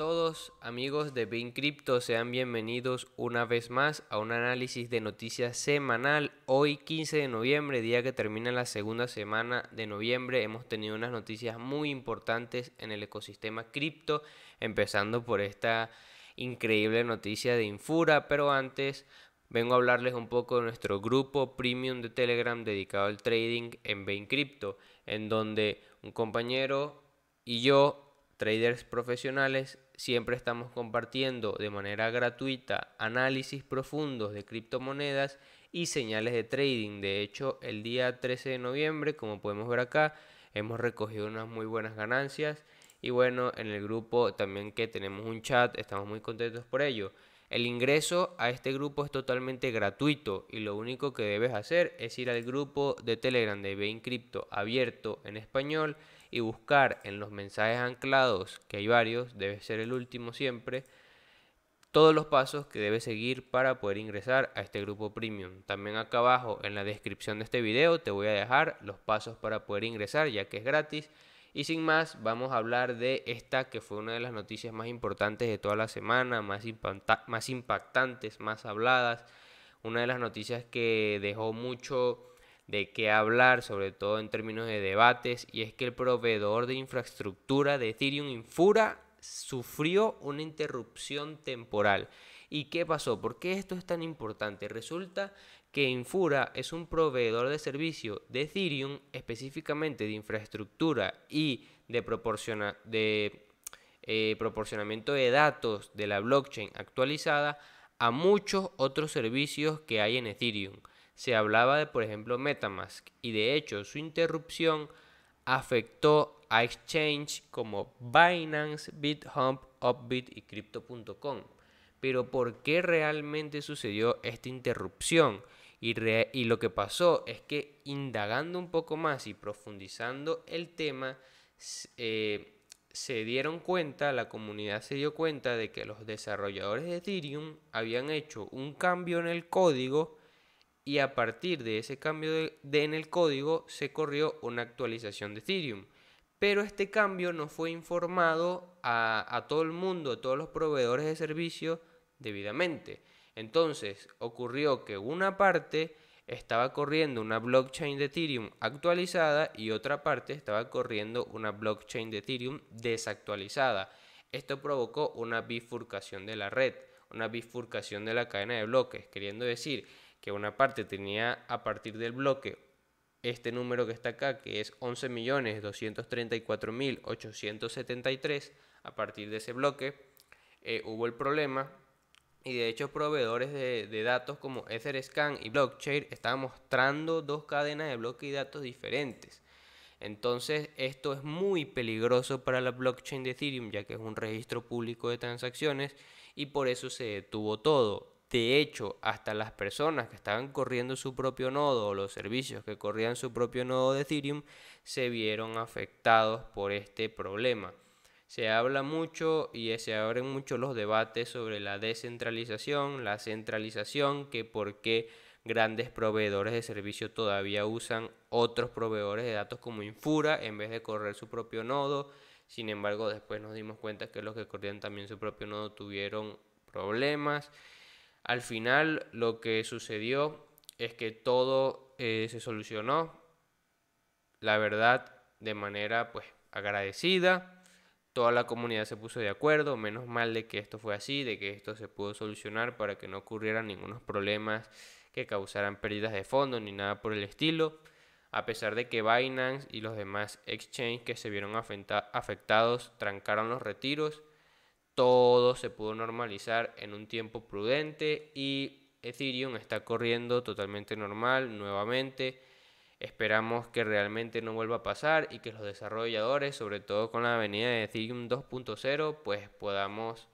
todos amigos de Bin Crypto, sean bienvenidos una vez más a un análisis de noticias semanal. Hoy 15 de noviembre, día que termina la segunda semana de noviembre, hemos tenido unas noticias muy importantes en el ecosistema cripto, empezando por esta increíble noticia de Infura, pero antes vengo a hablarles un poco de nuestro grupo premium de Telegram dedicado al trading en Bin Crypto, en donde un compañero y yo traders profesionales Siempre estamos compartiendo de manera gratuita análisis profundos de criptomonedas y señales de trading. De hecho, el día 13 de noviembre, como podemos ver acá, hemos recogido unas muy buenas ganancias. Y bueno, en el grupo también que tenemos un chat, estamos muy contentos por ello. El ingreso a este grupo es totalmente gratuito y lo único que debes hacer es ir al grupo de Telegram de Bain Crypto abierto en español y buscar en los mensajes anclados, que hay varios, debe ser el último siempre, todos los pasos que debe seguir para poder ingresar a este grupo premium. También acá abajo en la descripción de este video te voy a dejar los pasos para poder ingresar ya que es gratis. Y sin más, vamos a hablar de esta que fue una de las noticias más importantes de toda la semana, más impactantes, más habladas, una de las noticias que dejó mucho de qué hablar, sobre todo en términos de debates, y es que el proveedor de infraestructura de Ethereum Infura sufrió una interrupción temporal. ¿Y qué pasó? ¿Por qué esto es tan importante? Resulta que Infura es un proveedor de servicio de Ethereum, específicamente de infraestructura y de, eh, proporcionamiento de datos de la blockchain actualizada a muchos otros servicios que hay en Ethereum se hablaba de, por ejemplo, Metamask y de hecho su interrupción afectó a exchange como Binance, BitHump, Upbit y Crypto.com. Pero ¿por qué realmente sucedió esta interrupción? Y, lo que pasó es que indagando un poco más y profundizando el tema, eh, se dieron cuenta, la comunidad se dio cuenta de que los desarrolladores de Ethereum habían hecho un cambio en el código y a partir de ese cambio en el código se corrió una actualización de Ethereum. Pero este cambio no fue informado a, a todo el mundo, a todos los proveedores de servicios debidamente. Entonces ocurrió que una parte estaba corriendo una blockchain de Ethereum actualizada y otra parte estaba corriendo una blockchain de Ethereum desactualizada. Esto provocó una bifurcación de la red, una bifurcación de la cadena de bloques, queriendo decir que una parte tenía a partir del bloque este número que está acá, que es 11.234.873, a partir de ese bloque eh, hubo el problema y de hecho proveedores de, de, datos como EtherScan y Blockchain estaban mostrando dos cadenas de bloque y datos diferentes. Entonces esto es muy peligroso para la blockchain de Ethereum ya que es un registro público de transacciones y por eso se detuvo todo. De hecho, hasta las personas que estaban corriendo su propio nodo o los servicios que corrían su propio nodo de Ethereum se vieron afectados por este problema. Se habla mucho y se abren mucho los debates sobre la descentralización, la centralización, que por qué grandes proveedores de servicio todavía usan otros proveedores de datos como Infura en vez de correr su propio nodo. Sin embargo, después nos dimos cuenta que los que corrían también su propio nodo tuvieron problemas al final lo que sucedió es que todo eh, se solucionó, la verdad, de manera pues agradecida. Toda la comunidad se puso de acuerdo, menos mal de que esto fue así, de que esto se pudo solucionar para que no ocurrieran ningunos problemas que causaran pérdidas de fondos ni nada por el estilo. A pesar de que Binance y los demás exchanges que se vieron afectados trancaron los retiros, todo se pudo normalizar en un tiempo prudente y Ethereum está corriendo totalmente normal nuevamente. Esperamos que realmente no vuelva a pasar y que los desarrolladores, sobre todo con la avenida de Ethereum 2.0, pues podamos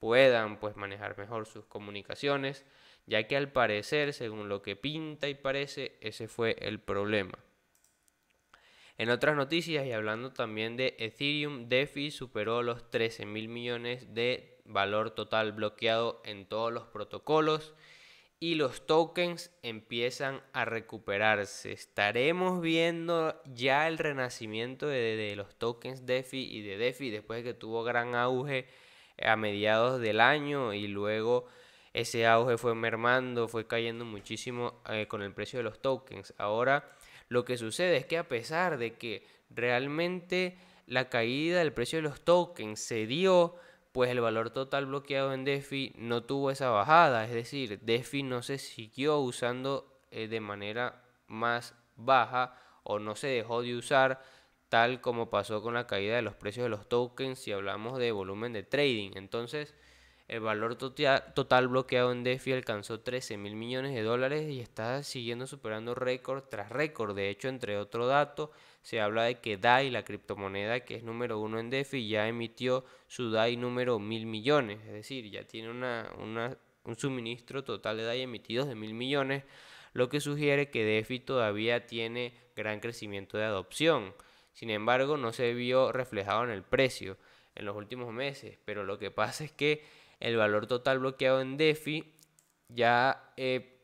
puedan pues manejar mejor sus comunicaciones, ya que al parecer, según lo que pinta y parece, ese fue el problema. En otras noticias y hablando también de Ethereum, DeFi superó los 13 mil millones de valor total bloqueado en todos los protocolos y los tokens empiezan a recuperarse. Estaremos viendo ya el renacimiento de, los tokens DeFi y de DeFi después de que tuvo gran auge a mediados del año y luego ese auge fue mermando, fue cayendo muchísimo eh, con el precio de los tokens. Ahora lo que sucede es que a pesar de que realmente la caída del precio de los tokens se dio, pues el valor total bloqueado en DeFi no tuvo esa bajada, es decir, DeFi no se siguió usando eh, de manera más baja o no se dejó de usar tal como pasó con la caída de los precios de los tokens si hablamos de volumen de trading. Entonces, el valor total bloqueado en DeFi alcanzó 13 mil millones de dólares y está siguiendo superando récord tras récord. De hecho, entre otro dato, se habla de que DAI, la criptomoneda que es número uno en DeFi, ya emitió su DAI número mil millones. Es decir, ya tiene una, un suministro total de DAI emitidos de mil millones, lo que sugiere que DeFi todavía tiene gran crecimiento de adopción. Sin embargo, no se vio reflejado en el precio en los últimos meses, pero lo que pasa es que el valor total bloqueado en DeFi ya eh,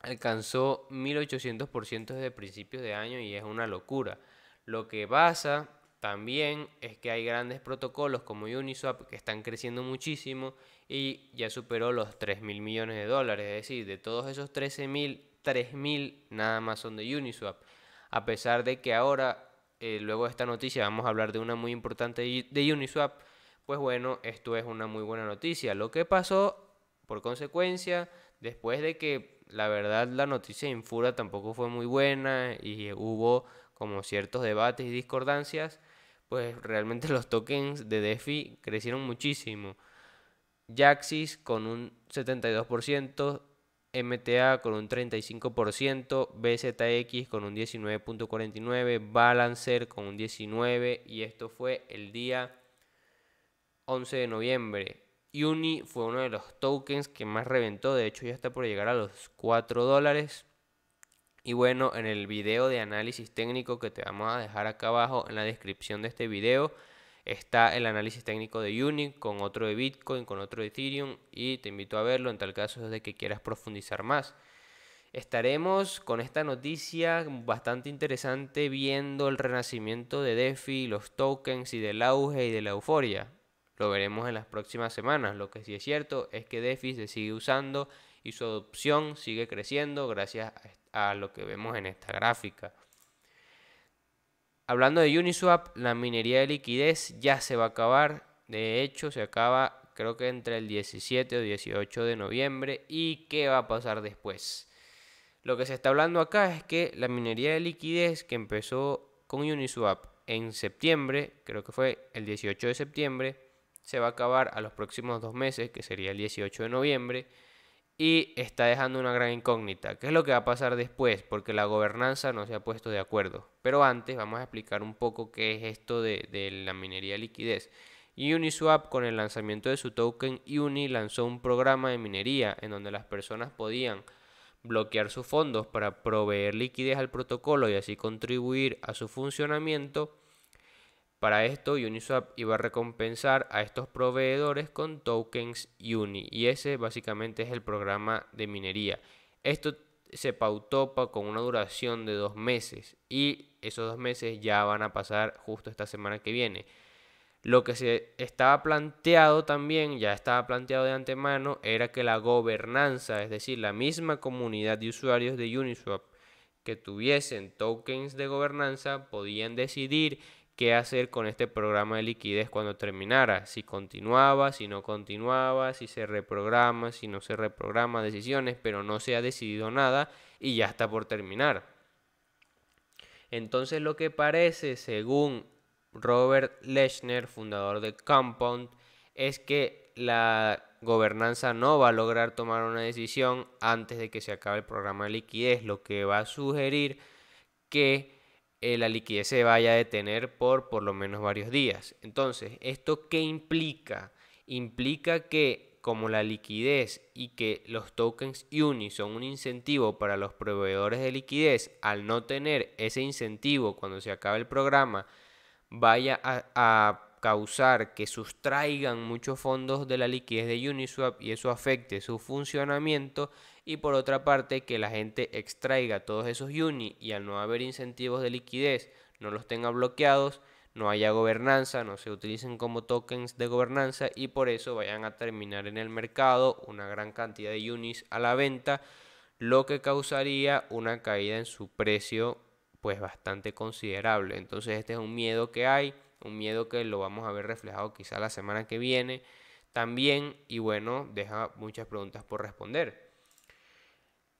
alcanzó 1800% desde principios de año y es una locura. Lo que pasa también es que hay grandes protocolos como Uniswap que están creciendo muchísimo y ya superó los 3.000 mil millones de dólares. Es decir, de todos esos 13.000, mil, nada más son de Uniswap. A pesar de que ahora, eh, luego de esta noticia, vamos a hablar de una muy importante de Uniswap pues bueno, esto es una muy buena noticia. Lo que pasó, por consecuencia, después de que la verdad la noticia de Infura tampoco fue muy buena y hubo como ciertos debates y discordancias, pues realmente los tokens de DeFi crecieron muchísimo. Jaxis con un 72%, MTA con un 35%, BZX con un 19.49, Balancer con un 19% y esto fue el día 11 de noviembre. Uni fue uno de los tokens que más reventó, de hecho ya está por llegar a los 4 dólares. Y bueno, en el video de análisis técnico que te vamos a dejar acá abajo en la descripción de este video, está el análisis técnico de Uni con otro de Bitcoin, con otro de Ethereum y te invito a verlo en tal caso de que quieras profundizar más. Estaremos con esta noticia bastante interesante viendo el renacimiento de DeFi, los tokens y del auge y de la euforia. Lo veremos en las próximas semanas. Lo que sí es cierto es que DeFi se sigue usando y su adopción sigue creciendo gracias a lo que vemos en esta gráfica. Hablando de Uniswap, la minería de liquidez ya se va a acabar. De hecho, se acaba creo que entre el 17 o 18 de noviembre. ¿Y qué va a pasar después? Lo que se está hablando acá es que la minería de liquidez que empezó con Uniswap en septiembre, creo que fue el 18 de septiembre, se va a acabar a los próximos dos meses, que sería el 18 de noviembre, y está dejando una gran incógnita. ¿Qué es lo que va a pasar después? Porque la gobernanza no se ha puesto de acuerdo. Pero antes vamos a explicar un poco qué es esto de, la minería liquidez. Uniswap con el lanzamiento de su token Uni lanzó un programa de minería en donde las personas podían bloquear sus fondos para proveer liquidez al protocolo y así contribuir a su funcionamiento para esto, Uniswap iba a recompensar a estos proveedores con tokens Uni y ese básicamente es el programa de minería. Esto se pautó con una duración de dos meses y esos dos meses ya van a pasar justo esta semana que viene. Lo que se estaba planteado también, ya estaba planteado de antemano, era que la gobernanza, es decir, la misma comunidad de usuarios de Uniswap que tuviesen tokens de gobernanza, podían decidir qué hacer con este programa de liquidez cuando terminara, si continuaba, si no continuaba, si se reprograma, si no se reprograma, decisiones, pero no se ha decidido nada y ya está por terminar. Entonces lo que parece, según Robert Lechner, fundador de Compound, es que la gobernanza no va a lograr tomar una decisión antes de que se acabe el programa de liquidez, lo que va a sugerir que eh, la liquidez se vaya a detener por por lo menos varios días. Entonces, ¿esto qué implica? Implica que como la liquidez y que los tokens UNI son un incentivo para los proveedores de liquidez, al no tener ese incentivo cuando se acabe el programa, vaya a, a causar que sustraigan muchos fondos de la liquidez de Uniswap y eso afecte su funcionamiento, y por otra parte que la gente extraiga todos esos UNI y al no haber incentivos de liquidez no los tenga bloqueados, no haya gobernanza, no se utilicen como tokens de gobernanza y por eso vayan a terminar en el mercado una gran cantidad de unis a la venta, lo que causaría una caída en su precio pues bastante considerable. Entonces este es un miedo que hay, un miedo que lo vamos a ver reflejado quizá la semana que viene también y bueno, deja muchas preguntas por responder.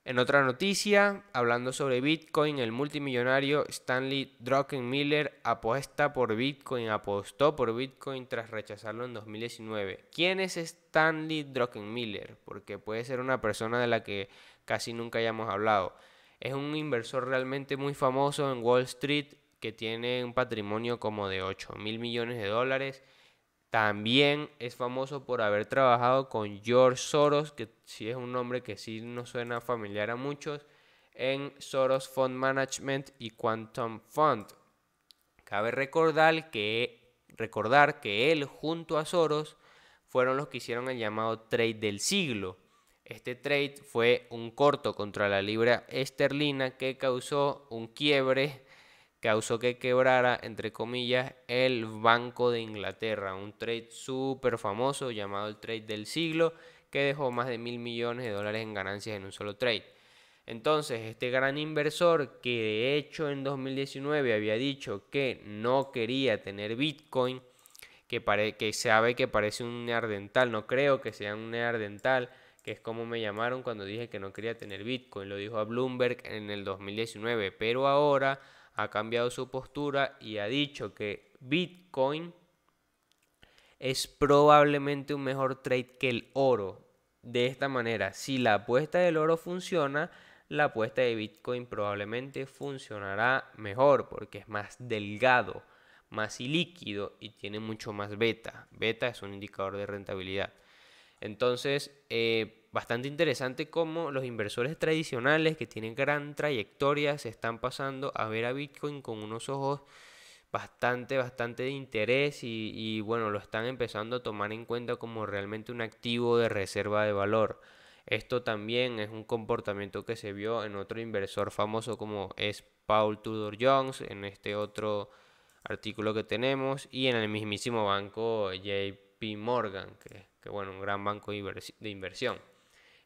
En otra noticia, hablando sobre Bitcoin, el multimillonario Stanley Druckenmiller apuesta por Bitcoin, apostó por Bitcoin tras rechazarlo en 2019. ¿Quién es Stanley Druckenmiller? Porque puede ser una persona de la que casi nunca hayamos hablado. Es un inversor realmente muy famoso en Wall Street que tiene un patrimonio como de 8 mil millones de dólares también es famoso por haber trabajado con George Soros, que sí es un nombre que sí nos suena familiar a muchos, en Soros Fund Management y Quantum Fund. Cabe recordar que, recordar que él junto a Soros fueron los que hicieron el llamado trade del siglo. Este trade fue un corto contra la libra esterlina que causó un quiebre causó que quebrara, entre comillas, el Banco de Inglaterra, un trade súper famoso llamado el trade del siglo, que dejó más de mil millones de dólares en ganancias en un solo trade. Entonces, este gran inversor que de hecho en 2019 había dicho que no quería tener Bitcoin, que, que sabe que parece un neardental, no creo que sea un neardental, que es como me llamaron cuando dije que no quería tener Bitcoin, lo dijo a Bloomberg en el 2019, pero ahora ha cambiado su postura y ha dicho que Bitcoin es probablemente un mejor trade que el oro. De esta manera, si la apuesta del oro funciona, la apuesta de Bitcoin probablemente funcionará mejor porque es más delgado, más ilíquido y tiene mucho más beta. Beta es un indicador de rentabilidad. Entonces, eh, bastante interesante cómo los inversores tradicionales que tienen gran trayectoria se están pasando a ver a Bitcoin con unos ojos bastante, bastante de interés y, bueno, lo están empezando a tomar en cuenta como realmente un activo de reserva de valor. Esto también es un comportamiento que se vio en otro inversor famoso como es Paul Tudor Jones, en este otro artículo que tenemos y en el mismísimo banco JP Morgan, que, que bueno, un gran banco de inversión.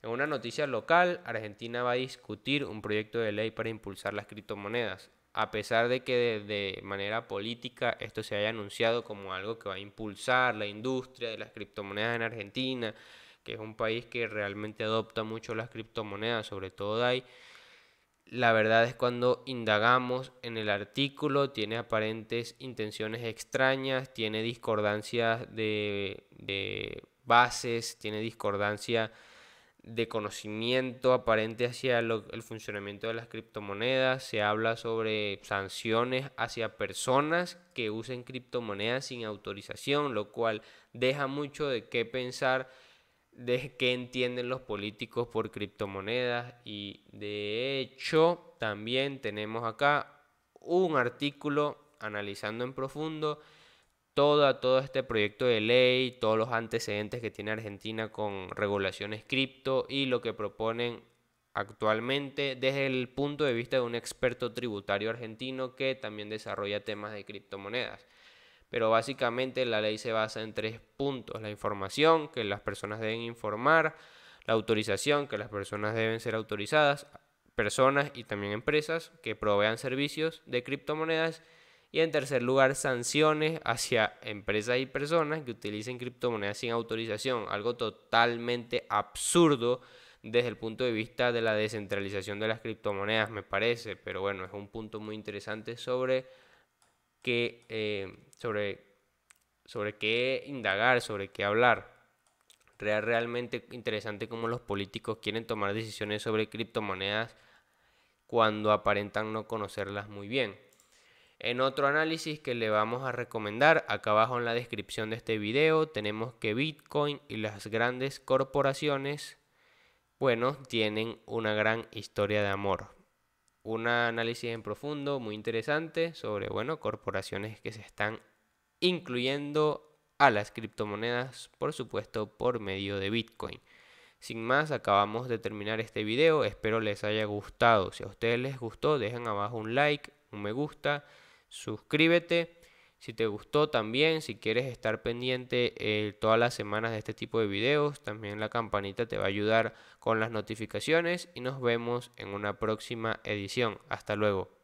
En una noticia local, Argentina va a discutir un proyecto de ley para impulsar las criptomonedas, a pesar de que de, manera política esto se haya anunciado como algo que va a impulsar la industria de las criptomonedas en Argentina, que es un país que realmente adopta mucho las criptomonedas, sobre todo DAI. La verdad es cuando indagamos en el artículo, tiene aparentes intenciones extrañas, tiene discordancias de, de bases, tiene discordancia de conocimiento aparente hacia el funcionamiento de las criptomonedas, se habla sobre sanciones hacia personas que usen criptomonedas sin autorización, lo cual deja mucho de qué pensar de qué entienden los políticos por criptomonedas y de hecho también tenemos acá un artículo analizando en profundo todo este proyecto de ley, todos los antecedentes que tiene Argentina con regulaciones cripto y lo que proponen actualmente desde el punto de vista de un experto tributario argentino que también desarrolla temas de criptomonedas. Pero básicamente la ley se basa en tres puntos. La información que las personas deben informar, la autorización que las personas deben ser autorizadas, personas y también empresas que provean servicios de criptomonedas y en tercer lugar, sanciones hacia empresas y personas que utilicen criptomonedas sin autorización, algo totalmente absurdo desde el punto de vista de la descentralización de las criptomonedas, me parece, pero bueno, es un punto muy interesante sobre qué, eh, sobre, sobre qué indagar, sobre qué hablar. Real, realmente interesante cómo los políticos quieren tomar decisiones sobre criptomonedas cuando aparentan no conocerlas muy bien en otro análisis que le vamos a recomendar. Acá abajo en la descripción de este video tenemos que Bitcoin y las grandes corporaciones, bueno, tienen una gran historia de amor. Un análisis en profundo, muy interesante, sobre, bueno, corporaciones que se están incluyendo a las criptomonedas, por supuesto, por medio de Bitcoin. Sin más, acabamos de terminar este video, espero les haya gustado. Si a ustedes les gustó, dejen abajo un like, un me gusta suscríbete. Si te gustó también, si quieres estar pendiente eh, todas las semanas de este tipo de videos, también la campanita te va a ayudar con las notificaciones y nos vemos en una próxima edición. Hasta luego.